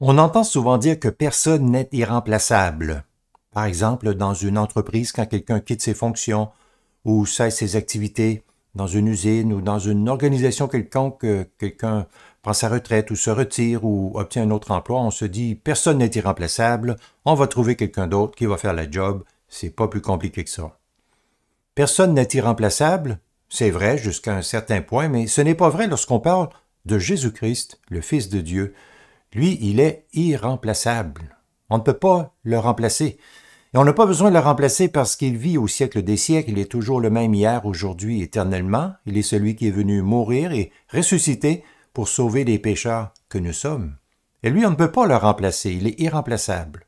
On entend souvent dire que personne n'est irremplaçable. Par exemple, dans une entreprise, quand quelqu'un quitte ses fonctions ou cesse ses activités, dans une usine ou dans une organisation quelconque, euh, quelqu'un prend sa retraite ou se retire ou obtient un autre emploi, on se dit personne n'est irremplaçable, on va trouver quelqu'un d'autre qui va faire la job, c'est pas plus compliqué que ça. Personne n'est irremplaçable, c'est vrai jusqu'à un certain point, mais ce n'est pas vrai lorsqu'on parle de Jésus-Christ, le Fils de Dieu, lui, il est irremplaçable. On ne peut pas le remplacer. Et on n'a pas besoin de le remplacer parce qu'il vit au siècle des siècles, il est toujours le même hier, aujourd'hui, éternellement. Il est celui qui est venu mourir et ressusciter pour sauver les pécheurs que nous sommes. Et lui, on ne peut pas le remplacer, il est irremplaçable.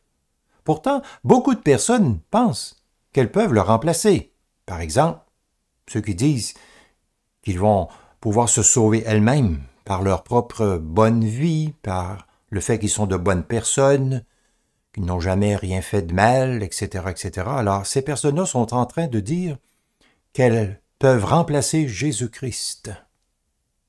Pourtant, beaucoup de personnes pensent qu'elles peuvent le remplacer. Par exemple, ceux qui disent qu'ils vont pouvoir se sauver elles-mêmes par leur propre bonne vie, par le fait qu'ils sont de bonnes personnes, qu'ils n'ont jamais rien fait de mal, etc., etc. Alors, ces personnes-là sont en train de dire qu'elles peuvent remplacer Jésus-Christ.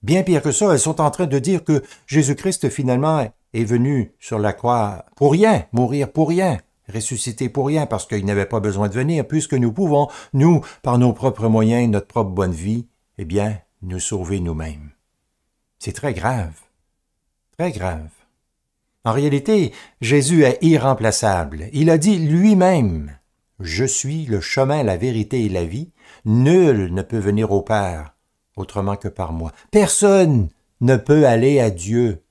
Bien pire que ça, elles sont en train de dire que Jésus-Christ finalement est venu sur la croix pour rien, mourir pour rien, ressusciter pour rien, parce qu'il n'avait pas besoin de venir, puisque nous pouvons, nous, par nos propres moyens, notre propre bonne vie, eh bien, nous sauver nous-mêmes. C'est très grave, très grave. En réalité, Jésus est irremplaçable. Il a dit lui-même Je suis le chemin, la vérité et la vie. Nul ne peut venir au Père autrement que par moi. Personne ne peut aller à Dieu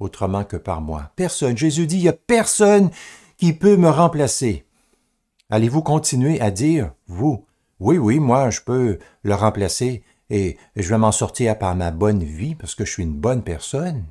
autrement que par moi. Personne. Jésus dit, il n'y a personne qui peut me remplacer. Allez-vous continuer à dire, vous, oui, oui, moi, je peux le remplacer et je vais m'en sortir par ma bonne vie parce que je suis une bonne personne?